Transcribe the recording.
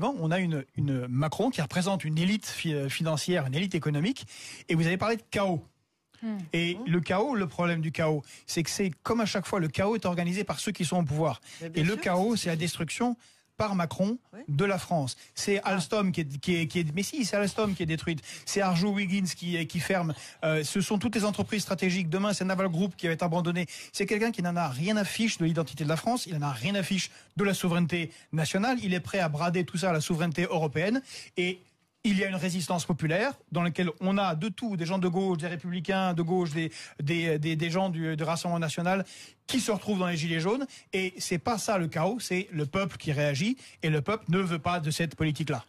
on a une, une Macron qui représente une élite euh, financière, une élite économique, et vous avez parlé de chaos. Hmm. Et le chaos, le problème du chaos, c'est que c'est comme à chaque fois, le chaos est organisé par ceux qui sont au pouvoir. Et le chaos, c'est la destruction Macron de la France. C'est ah. Alstom qui est, qui est, qui est mais si, c'est Alstom qui est détruite. C'est Arjou Wiggins qui, qui ferme. Euh, ce sont toutes les entreprises stratégiques. Demain, c'est Naval Group qui va être abandonné. C'est quelqu'un qui n'en a rien à de l'identité de la France. Il n'en a rien à de la souveraineté nationale. Il est prêt à brader tout ça à la souveraineté européenne. Et il y a une résistance populaire dans laquelle on a de tout, des gens de gauche, des républicains de gauche, des, des, gens du, du Rassemblement national qui se retrouvent dans les gilets jaunes. Et c'est pas ça le chaos, c'est le peuple qui réagit et le peuple ne veut pas de cette politique-là.